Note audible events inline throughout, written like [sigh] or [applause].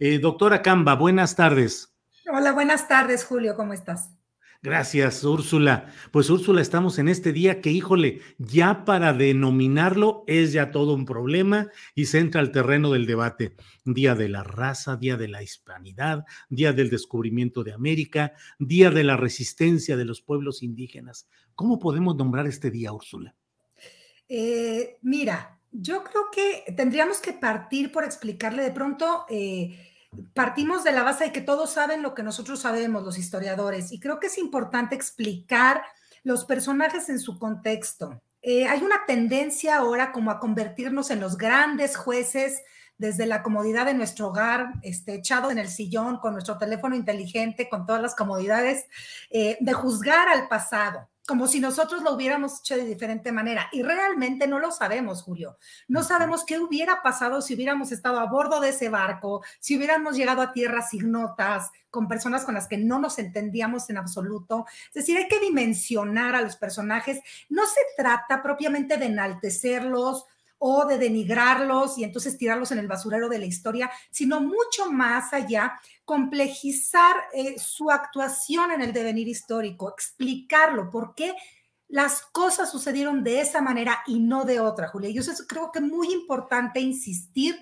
Eh, doctora Camba, buenas tardes. Hola, buenas tardes, Julio, ¿cómo estás? Gracias, Úrsula. Pues Úrsula, estamos en este día que, híjole, ya para denominarlo es ya todo un problema y se entra al terreno del debate. Día de la raza, día de la hispanidad, día del descubrimiento de América, día de la resistencia de los pueblos indígenas. ¿Cómo podemos nombrar este día, Úrsula? Eh, mira, yo creo que tendríamos que partir por explicarle de pronto. Eh, partimos de la base de que todos saben lo que nosotros sabemos, los historiadores, y creo que es importante explicar los personajes en su contexto. Eh, hay una tendencia ahora como a convertirnos en los grandes jueces desde la comodidad de nuestro hogar, este, echado en el sillón con nuestro teléfono inteligente, con todas las comodidades, eh, de juzgar al pasado como si nosotros lo hubiéramos hecho de diferente manera. Y realmente no lo sabemos, Julio. No sabemos qué hubiera pasado si hubiéramos estado a bordo de ese barco, si hubiéramos llegado a tierras ignotas, con personas con las que no nos entendíamos en absoluto. Es decir, hay que dimensionar a los personajes. No se trata propiamente de enaltecerlos o de denigrarlos y entonces tirarlos en el basurero de la historia, sino mucho más allá, complejizar eh, su actuación en el devenir histórico, explicarlo, por qué las cosas sucedieron de esa manera y no de otra, Julia. Yo creo que es muy importante insistir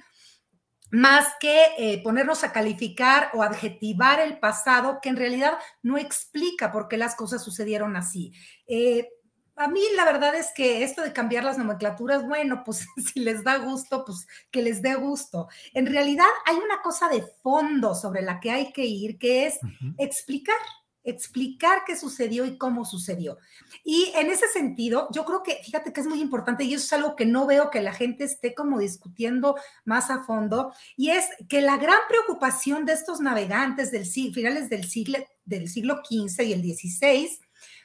más que eh, ponernos a calificar o adjetivar el pasado, que en realidad no explica por qué las cosas sucedieron así. Eh, a mí la verdad es que esto de cambiar las nomenclaturas, bueno, pues [laughs] si les da gusto, pues que les dé gusto. En realidad hay una cosa de fondo sobre la que hay que ir, que es explicar, explicar qué sucedió y cómo sucedió. Y en ese sentido, yo creo que, fíjate que es muy importante y eso es algo que no veo que la gente esté como discutiendo más a fondo, y es que la gran preocupación de estos navegantes del finales del siglo, del siglo XV y el XVI,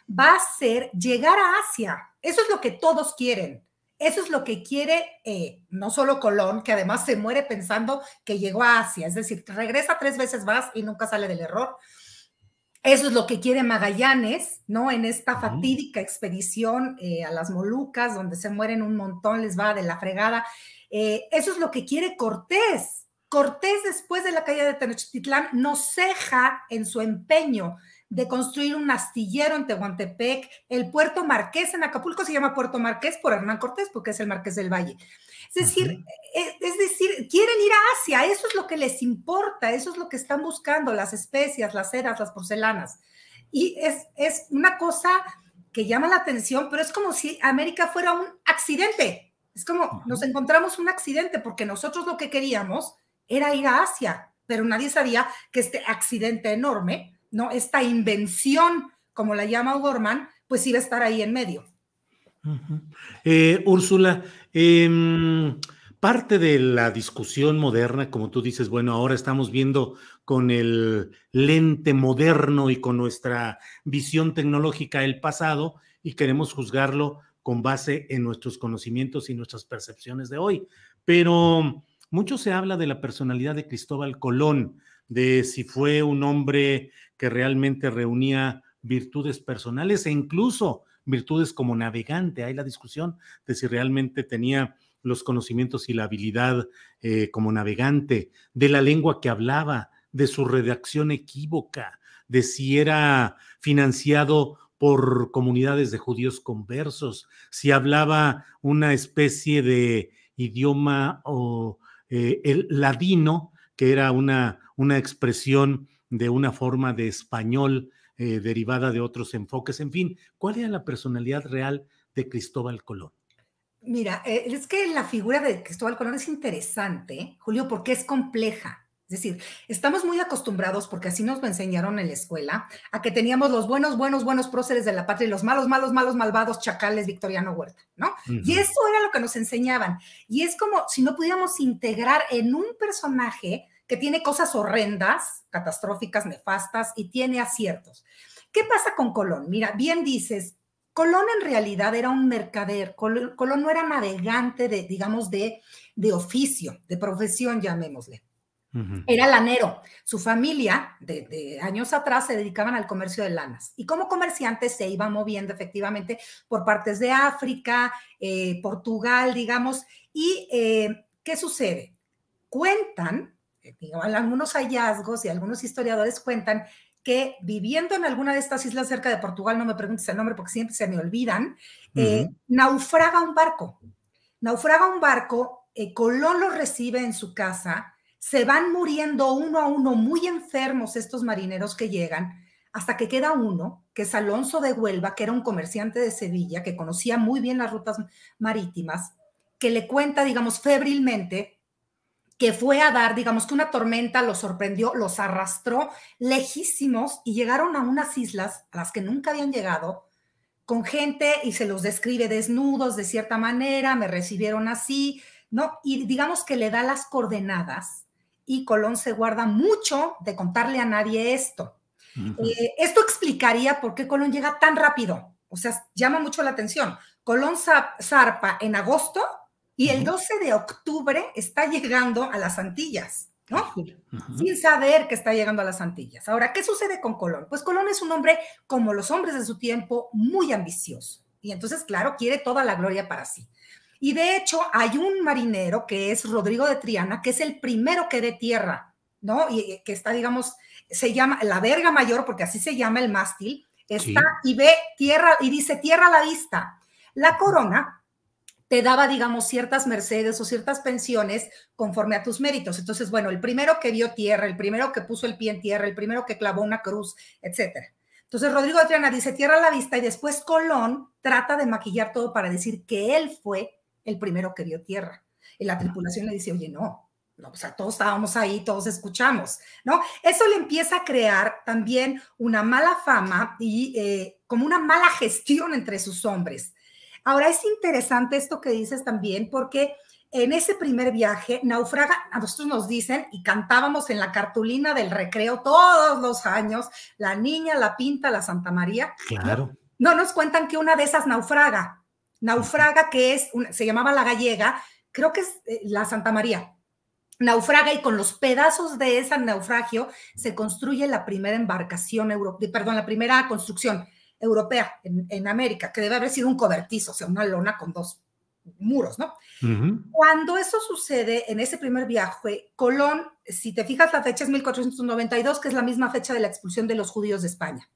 va a ser llegar a Asia. Eso es lo que todos quieren. Eso es lo que quiere eh, no solo Colón, que además se muere pensando que llegó a Asia, es decir, regresa tres veces más y nunca sale del error. Eso es lo que quiere Magallanes, ¿no? En esta fatídica expedición eh, a las Molucas, donde se mueren un montón, les va de la fregada. Eh, eso es lo que quiere Cortés. Cortés, después de la caída de Tenochtitlán, no ceja en su empeño de construir un astillero en Tehuantepec, el puerto Marqués en Acapulco se llama Puerto Marqués por Hernán Cortés, porque es el Marqués del Valle. Es decir, es, decir, quieren ir a Asia, eso es lo que les importa, eso es lo que están buscando, las especias, las ceras, las porcelanas. Y es, es una cosa que llama la atención, pero es como si América fuera un accidente. Es como nos encontramos un accidente porque nosotros lo que queríamos era ir a Asia, pero nadie sabía que este accidente enorme ¿no? Esta invención, como la llama O'Gorman, pues iba a estar ahí en medio. Eh, Úrsula, em, parte de la discusión moderna, como tú dices, bueno, ahora estamos viendo con el lente moderno y con nuestra visión tecnológica el pasado y queremos juzgarlo con base en nuestros conocimientos y nuestras percepciones de hoy. Pero mucho se habla de la personalidad de Cristóbal Colón, de si fue un hombre que realmente reunía virtudes personales e incluso virtudes como navegante. Hay la discusión de si realmente tenía los conocimientos y la habilidad eh, como navegante, de la lengua que hablaba, de su redacción equívoca, de si era financiado por comunidades de judíos conversos, si hablaba una especie de idioma o eh, el ladino que era una, una expresión de una forma de español eh, derivada de otros enfoques. En fin, ¿cuál era la personalidad real de Cristóbal Colón? Mira, eh, es que la figura de Cristóbal Colón es interesante, Julio, porque es compleja. Es decir, estamos muy acostumbrados, porque así nos lo enseñaron en la escuela, a que teníamos los buenos, buenos, buenos próceres de la patria y los malos, malos, malos, malvados chacales Victoriano Huerta, ¿no? Y eso era lo que nos enseñaban. Y es como si no pudiéramos integrar en un personaje que tiene cosas horrendas, catastróficas, nefastas y tiene aciertos. ¿Qué pasa con Colón? Mira, bien dices, Colón en realidad era un mercader, Colón, no era navegante de, digamos, de, oficio, de profesión, llamémosle. Era lanero. Su familia, de, años atrás, se dedicaban al comercio de lanas. Y como comerciante se iba moviendo efectivamente por partes de África, eh, Portugal, digamos. ¿Y eh, qué sucede? Cuentan eh, algunos hallazgos y algunos historiadores cuentan que viviendo en alguna de estas islas cerca de Portugal, no me preguntes el nombre porque siempre se me olvidan, eh, naufraga un barco. Naufraga un barco, eh, Colón lo recibe en su casa, se van muriendo uno a uno, muy enfermos estos marineros que llegan, hasta que queda uno, que es Alonso de Huelva, que era un comerciante de Sevilla, que conocía muy bien las rutas marítimas, que le cuenta, digamos, febrilmente que fue a dar, digamos que una tormenta los sorprendió, los arrastró lejísimos y llegaron a unas islas a las que nunca habían llegado, con gente y se los describe desnudos de cierta manera, me recibieron así, ¿no? Y digamos que le da las coordenadas y Colón se guarda mucho de contarle a nadie esto. Eh, esto explicaría por qué Colón llega tan rápido, o sea, llama mucho la atención. Colón zarpa en agosto y el 12 de octubre está llegando a las Antillas, ¿no? Sin saber que está llegando a las Antillas. Ahora, ¿qué sucede con Colón? Pues Colón es un hombre, como los hombres de su tiempo, muy ambicioso. Y entonces, claro, quiere toda la gloria para sí. Y de hecho, hay un marinero que es Rodrigo de Triana, que es el primero que de tierra, ¿no? Y que está, digamos, se llama la verga mayor, porque así se llama el mástil, está y ve tierra y dice tierra a la vista. La corona te daba, digamos, ciertas mercedes o ciertas pensiones conforme a tus méritos. Entonces, bueno, el primero que vio tierra, el primero que puso el pie en tierra, el primero que clavó una cruz, etcétera. Entonces, Rodrigo de Triana dice, tierra a la vista, y después Colón trata de maquillar todo para decir que él fue el primero que vio tierra. Y la tripulación le dice, oye, no, no, o pues, sea, todos estábamos ahí, todos escuchamos, ¿no? Eso le empieza a crear también una mala fama y eh, como una mala gestión entre sus hombres. Ahora es interesante esto que dices también porque en ese primer viaje, Naufraga, a nosotros nos dicen y cantábamos en la cartulina del recreo todos los años, la niña, la pinta, la Santa María. Claro. No, nos cuentan que una de esas naufraga, naufraga que es, se llamaba la gallega, creo que es eh, la Santa María. Naufraga y con los pedazos de ese naufragio se construye la primera embarcación, euro, perdón, la primera construcción europea en, América, que debe haber sido un cobertizo, o sea, una lona con dos muros, ¿no? Cuando eso sucede en ese primer viaje, Colón, si te fijas la fecha es 1492, que es la misma fecha de la expulsión de los judíos de España.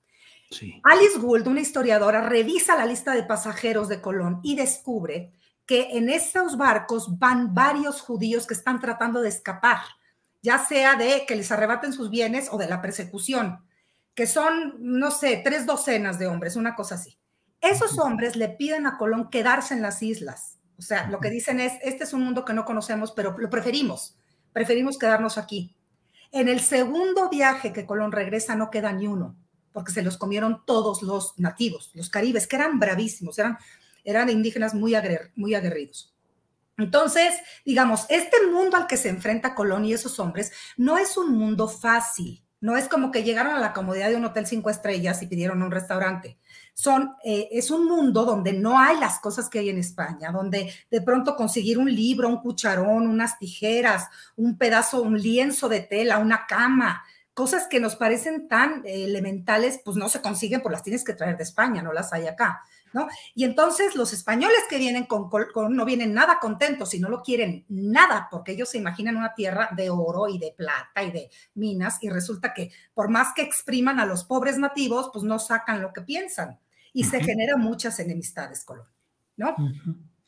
Alice Gould, una historiadora, revisa la lista de pasajeros de Colón y descubre que en esos barcos van varios judíos que están tratando de escapar, ya sea de que les arrebaten sus bienes o de la persecución que son, no sé, tres docenas de hombres, una cosa así. Esos hombres le piden a Colón quedarse en las islas. O sea, lo que dicen es, este es un mundo que no conocemos, pero lo preferimos, preferimos quedarnos aquí. En el segundo viaje que Colón regresa no queda ni uno, porque se los comieron todos los nativos, los caribes, que eran bravísimos, eran, eran indígenas muy, muy aguerridos. Entonces, digamos, este mundo al que se enfrenta Colón y esos hombres no es un mundo fácil, no es como que llegaron a la comodidad de un hotel cinco estrellas y pidieron un restaurante. Son, eh, es un mundo donde no hay las cosas que hay en España, donde de pronto conseguir un libro, un cucharón, unas tijeras, un pedazo, un lienzo de tela, una cama, cosas que nos parecen tan elementales, pues no se consiguen, por pues, las tienes que traer de España, no las hay acá, ¿no? Y entonces los españoles que vienen con, no vienen nada contentos y no lo quieren nada, porque ellos se imaginan una tierra de oro y de plata y de minas, y resulta que por más que expriman a los pobres nativos, pues no sacan lo que piensan y se generan muchas enemistades, Colón, ¿no?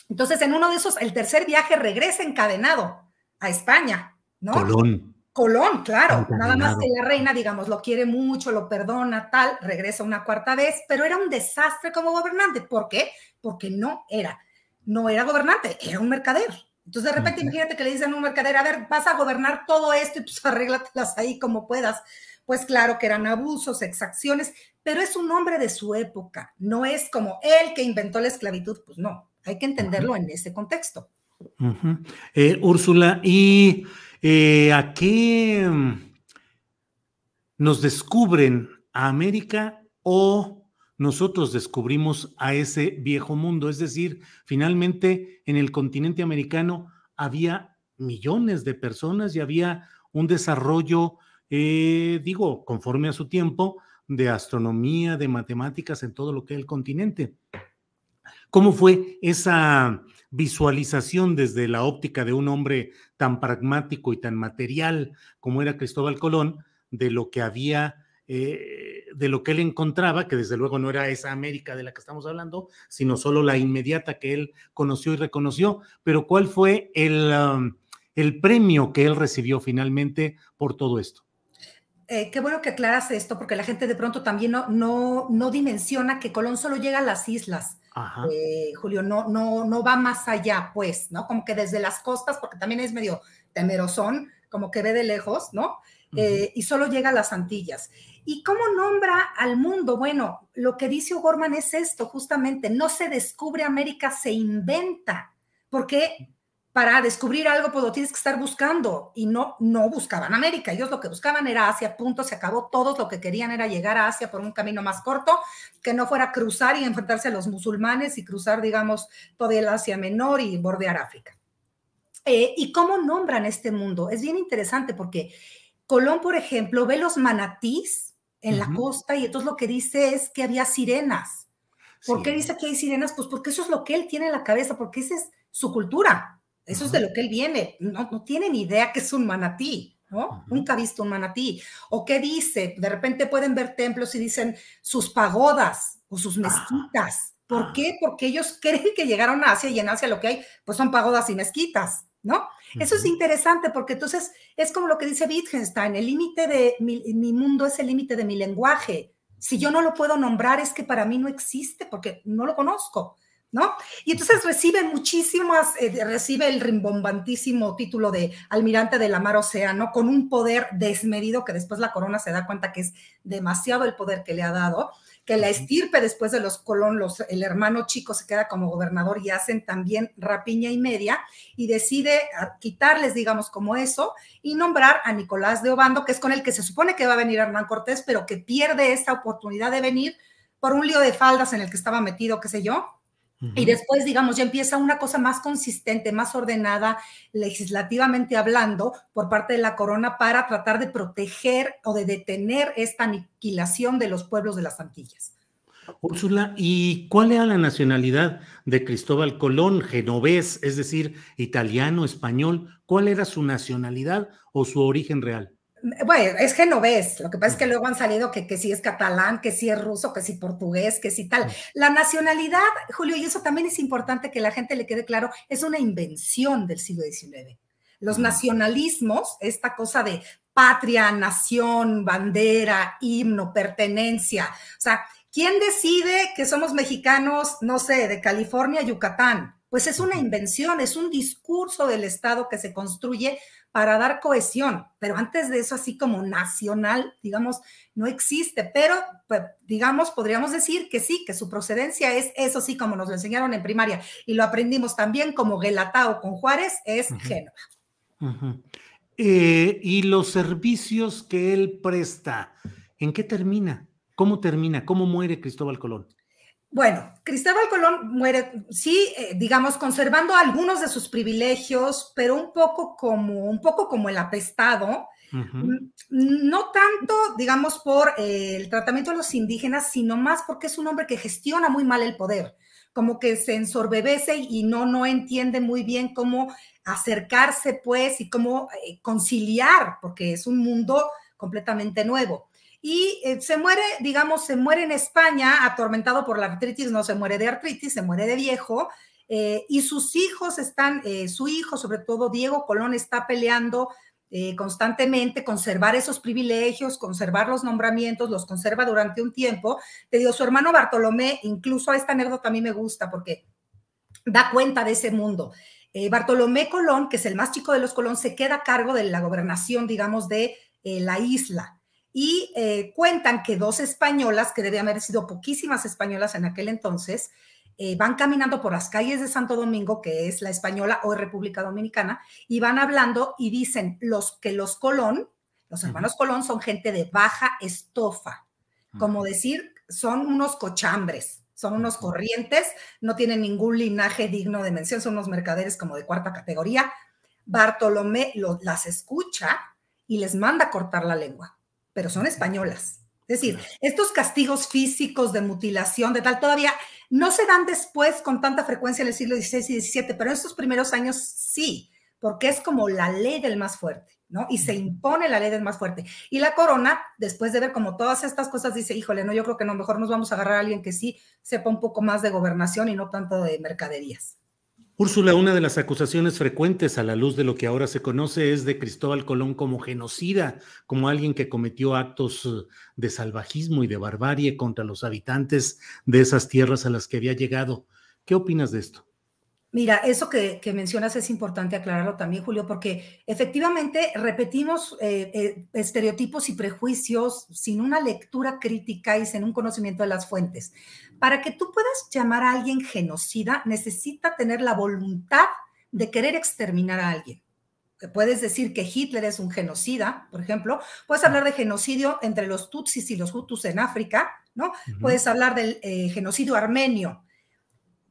Entonces, en uno de esos, el tercer viaje regresa encadenado a España, ¿no? Colón. Colón, claro, nada más que la reina, digamos, lo quiere mucho, lo perdona, tal, regresa una cuarta vez, pero era un desastre como gobernante. ¿Por qué? Porque no era, no era gobernante, era un mercader. Entonces, de repente, imagínate que le dicen a un mercader, a ver, vas a gobernar todo esto y pues [laughs] arréglatelas ahí como puedas. Pues claro que eran abusos, exacciones, pero es un hombre de su época, no es como él que inventó la esclavitud, pues no, hay que entenderlo en ese contexto. Eh, Úrsula, y eh, ¿A qué mm, nos descubren a América o nosotros descubrimos a ese viejo mundo? Es decir, finalmente en el continente americano había millones de personas y había un desarrollo, eh, digo, conforme a su tiempo, de astronomía, de matemáticas en todo lo que es el continente. ¿Cómo fue esa visualización desde la óptica de un hombre tan pragmático y tan material como era Cristóbal Colón de lo que había, eh, de lo que él encontraba, que desde luego no era esa América de la que estamos hablando, sino solo la inmediata que él conoció y reconoció, pero cuál fue el um, premio que él recibió finalmente por todo esto? Eh, qué bueno que aclaras esto, porque la gente de pronto también no, no, no dimensiona que Colón solo llega a las islas. Eh, Julio, no, no, no va más allá, pues, ¿no? Como que desde las costas, porque también es medio temerosón, como que ve de lejos, ¿no? Eh, y solo llega a las Antillas. ¿Y cómo nombra al mundo? Bueno, lo que dice O'Gorman es esto, justamente, no se descubre América, se inventa, porque para descubrir algo, pues lo tienes que estar buscando. Y no, no buscaban América. Ellos lo que buscaban era Asia, punto, se acabó. Todos lo que querían era llegar a Asia por un camino más corto, que no fuera cruzar y enfrentarse a los musulmanes y cruzar, digamos, todo el Asia Menor y bordear África. Eh, ¿Y cómo nombran este mundo? Es bien interesante porque Colón, por ejemplo, ve los manatís en la costa y entonces lo que dice es que había sirenas. ¿Por qué dice que hay sirenas? Pues porque eso es lo que él tiene en la cabeza, porque esa es su cultura. Eso es de lo que él viene. No, no tiene ni idea que es un manatí. ¿no? Nunca ha visto un manatí. ¿O qué dice? De repente pueden ver templos y dicen sus pagodas o sus ah. mezquitas. ¿Por ah. qué? Porque ellos [laughs] creen que llegaron a Asia y en Asia lo que hay, pues son pagodas y mezquitas, ¿no? Eso es interesante porque entonces es como lo que dice Wittgenstein, el límite de mi mundo es el límite de mi lenguaje. Si yo no lo puedo nombrar es que para mí no existe porque no lo conozco. ¿no? Y entonces recibe muchísimas, eh, recibe el rimbombantísimo título de almirante de la mar océano con un poder desmedido que después la corona se da cuenta que es demasiado el poder que le ha dado, que la estirpe después de los Colón, el hermano chico se queda como gobernador y hacen también rapiña y media y decide quitarles, digamos, como eso y nombrar a Nicolás de Obando, que es con el que se supone que va a venir Hernán Cortés, pero que pierde esta oportunidad de venir por un lío de faldas en el que estaba metido, qué sé yo, y después, digamos, ya empieza una cosa más consistente, más ordenada, legislativamente hablando, por parte de la corona para tratar de proteger o de detener esta aniquilación de los pueblos de las Antillas. Úrsula, ¿y cuál era la nacionalidad de Cristóbal Colón? Genovés, es decir, italiano, español. ¿Cuál era su nacionalidad o su origen real? Bueno, es genovés. Lo que pasa es que luego han salido que, si es catalán, que si es ruso, que si portugués, que si tal. La nacionalidad, Julio, y eso también es importante que la gente le quede claro, es una invención del siglo XIX. Los nacionalismos, esta cosa de patria, nación, bandera, himno, pertenencia. O sea, ¿quién decide que somos mexicanos, no sé, de California, Yucatán? pues es una invención, es un discurso del Estado que se construye para dar cohesión, pero antes de eso, así como nacional, digamos, no existe, pero pues, digamos, podríamos decir que sí, que su procedencia es eso sí, como nos lo enseñaron en primaria y lo aprendimos también como Gelatao con Juárez, es Génova. Eh, y los servicios que él presta, ¿en qué termina? ¿Cómo termina? ¿Cómo muere Cristóbal Colón? Bueno, Cristóbal Colón muere, sí, eh, digamos, conservando algunos de sus privilegios, pero un poco como, un poco como el apestado, No tanto, digamos, por eh, el tratamiento de los indígenas, sino más porque es un hombre que gestiona muy mal el poder, como que se ensorbebece y no, no entiende muy bien cómo acercarse, pues, y cómo eh, conciliar, porque es un mundo completamente nuevo y eh, se muere, digamos, se muere en España atormentado por la artritis, no se muere de artritis, se muere de viejo. Eh, y sus hijos están, eh, su hijo, sobre todo Diego Colón, está peleando constantemente, conservar esos privilegios, conservar los nombramientos, los conserva durante un tiempo. Te digo, su hermano Bartolomé, incluso a esta anécdota a mí me gusta porque da cuenta de ese mundo. Bartolomé Colón, que es el más chico de los Colón, se queda a cargo de la gobernación, digamos, de la isla y eh, cuentan que dos españolas, que debían haber sido poquísimas españolas en aquel entonces, eh, van caminando por las calles de Santo Domingo, que es la española o República Dominicana, y van hablando y dicen los que los Colón, los hermanos Colón son gente de baja estofa, como decir, son unos cochambres, son unos corrientes, no tienen ningún linaje digno de mención, son unos mercaderes como de cuarta categoría. Bartolomé las escucha y les manda cortar la lengua pero son españolas. Es decir, estos castigos físicos de mutilación, de tal, todavía no se dan después con tanta frecuencia en el siglo XVI y XVII, pero en estos primeros años sí, porque es como la ley del más fuerte, ¿no? Y se impone la ley del más fuerte. Y la corona, después de ver como todas estas cosas, dice, híjole, no, yo creo que no, mejor nos vamos a agarrar a alguien que sí sepa un poco más de gobernación y no tanto de mercaderías. Úrsula, una de las acusaciones frecuentes a la luz de lo que ahora se conoce es de Cristóbal Colón como genocida, como alguien que cometió actos de salvajismo y de barbarie contra los habitantes de esas tierras a las que había llegado. ¿Qué opinas de esto? Mira, eso que, mencionas es importante aclararlo también, Julio, porque efectivamente repetimos eh, eh, estereotipos y prejuicios sin una lectura crítica y sin un conocimiento de las fuentes. Para que tú puedas llamar a alguien genocida, necesita tener la voluntad de querer exterminar a alguien. Eh, puedes decir que Hitler es un genocida, por ejemplo. Puedes hablar de genocidio entre los tutsis y los hutus en África, ¿no? Puedes hablar del genocidio armenio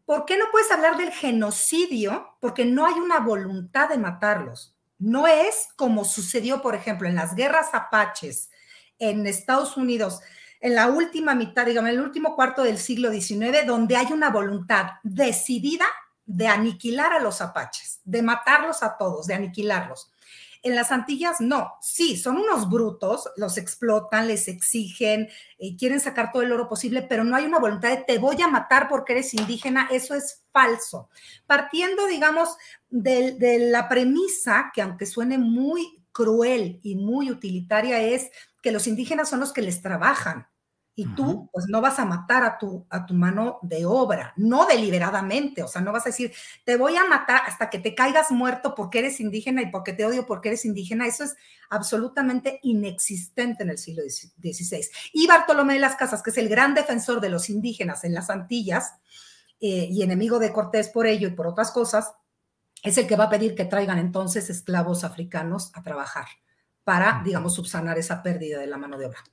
¿Por qué no puedes hablar del genocidio? Porque no hay una voluntad de matarlos. No es como sucedió, por ejemplo, en las guerras apaches en Estados Unidos, en la última mitad, digamos, en el último cuarto del siglo XIX, donde hay una voluntad decidida de aniquilar a los apaches, de matarlos a todos, de aniquilarlos. En las Antillas no, sí, son unos brutos, los explotan, les exigen, eh, quieren sacar todo el oro posible, pero no hay una voluntad de te voy a matar porque eres indígena, eso es falso. Partiendo, digamos, de la premisa, que aunque suene muy cruel y muy utilitaria, es que los indígenas son los que les trabajan, y tú, pues no vas a matar a tu, a tu mano de obra, no deliberadamente, o sea, no vas a decir, te voy a matar hasta que te caigas muerto porque eres indígena y porque te odio porque eres indígena. Eso es absolutamente inexistente en el siglo XVI. Y Bartolomé de las Casas, que es el gran defensor de los indígenas en las Antillas eh, y enemigo de Cortés por ello y por otras cosas, es el que va a pedir que traigan entonces esclavos africanos a trabajar para, digamos, subsanar esa pérdida de la mano de obra.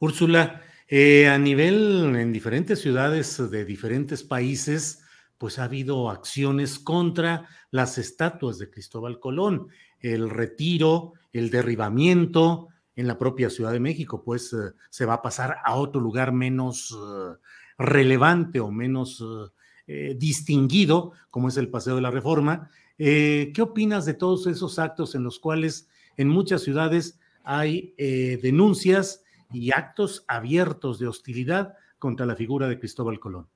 Úrsula, eh, a nivel en diferentes ciudades de diferentes países, pues ha habido acciones contra las estatuas de Cristóbal Colón, el retiro, el derribamiento en la propia Ciudad de México, pues eh, se va a pasar a otro lugar menos eh, relevante o menos distinguido, como es el Paseo de la Reforma. ¿Qué opinas de todos esos actos en los cuales en muchas ciudades hay denuncias? y actos abiertos de hostilidad contra la figura de Cristóbal Colón?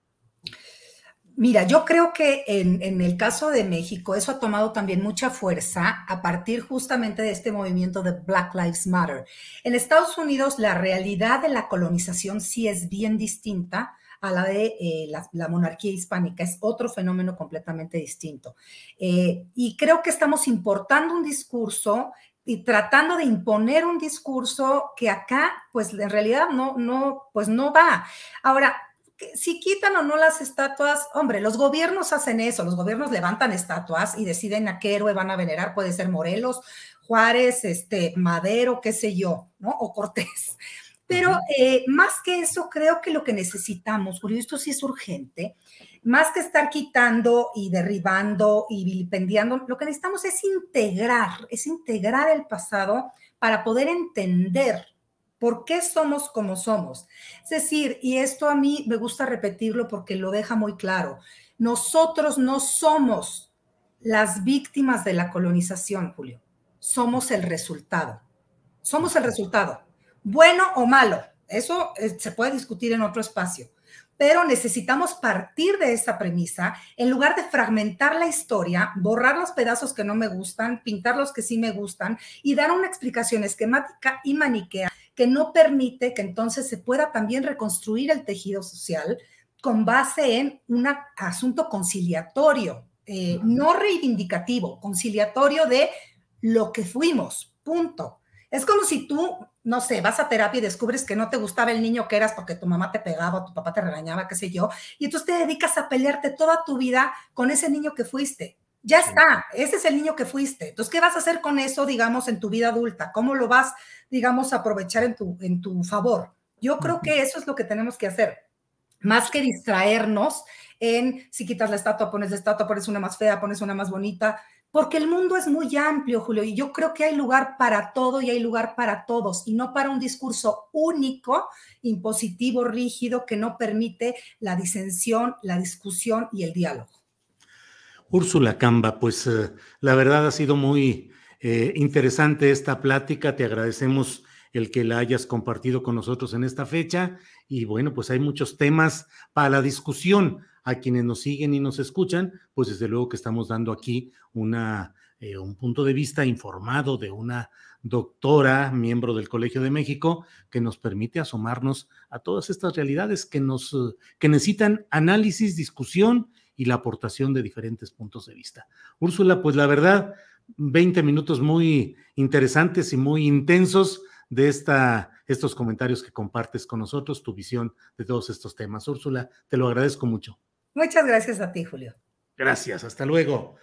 Mira, yo creo que en, el caso de México eso ha tomado también mucha fuerza a partir justamente de este movimiento de Black Lives Matter. En Estados Unidos la realidad de la colonización sí es bien distinta a la de eh, la, monarquía hispánica. Es otro fenómeno completamente distinto. Eh, y creo que estamos importando un discurso y tratando de imponer un discurso que acá, pues en realidad no, no, pues no va. Ahora, si quitan o no las estatuas, hombre, los gobiernos hacen eso, los gobiernos levantan estatuas y deciden a qué héroe van a venerar, puede ser Morelos, Juárez, este, Madero, qué sé yo, ¿no? O Cortés. Pero eh, más que eso, creo que lo que necesitamos, Julio, esto sí es urgente, más que estar quitando y derribando y vilipendiando, lo que necesitamos es integrar, es integrar el pasado para poder entender por qué somos como somos. Es decir, y esto a mí me gusta repetirlo porque lo deja muy claro, nosotros no somos las víctimas de la colonización, Julio, somos el resultado. Somos el resultado, bueno o malo, eso eh, se puede discutir en otro espacio pero necesitamos partir de esa premisa en lugar de fragmentar la historia, borrar los pedazos que no me gustan, pintar los que sí me gustan y dar una explicación esquemática y maniquea que no permite que entonces se pueda también reconstruir el tejido social con base en un asunto conciliatorio, eh, no reivindicativo, conciliatorio de lo que fuimos, punto. Es como si tú no sé, vas a terapia y descubres que no te gustaba el niño que eras porque tu mamá te pegaba, tu papá te regañaba, qué sé yo, y entonces te dedicas a pelearte toda tu vida con ese niño que fuiste. Ya está, ese es el niño que fuiste. Entonces, ¿qué vas a hacer con eso, digamos, en tu vida adulta? ¿Cómo lo vas, digamos, a aprovechar en tu, en tu favor? Yo creo que eso es lo que tenemos que hacer, más que distraernos en si quitas la estatua, pones la estatua, pones una más fea, pones una más bonita, porque el mundo es muy amplio, Julio, y yo creo que hay lugar para todo y hay lugar para todos, y no para un discurso único, impositivo, rígido, que no permite la disensión, la discusión y el diálogo. Úrsula Camba, pues eh, la verdad ha sido muy eh, interesante esta plática, te agradecemos el que la hayas compartido con nosotros en esta fecha y bueno, pues hay muchos temas para la discusión a quienes nos siguen y nos escuchan, pues desde luego que estamos dando aquí una, eh, un punto de vista informado de una doctora, miembro del Colegio de México, que nos permite asomarnos a todas estas realidades que, nos, que necesitan análisis, discusión y la aportación de diferentes puntos de vista. Úrsula, pues la verdad, 20 minutos muy interesantes y muy intensos de esta, estos comentarios que compartes con nosotros, tu visión de todos estos temas. Úrsula, te lo agradezco mucho. Muchas gracias a ti, Julio. Gracias, hasta luego.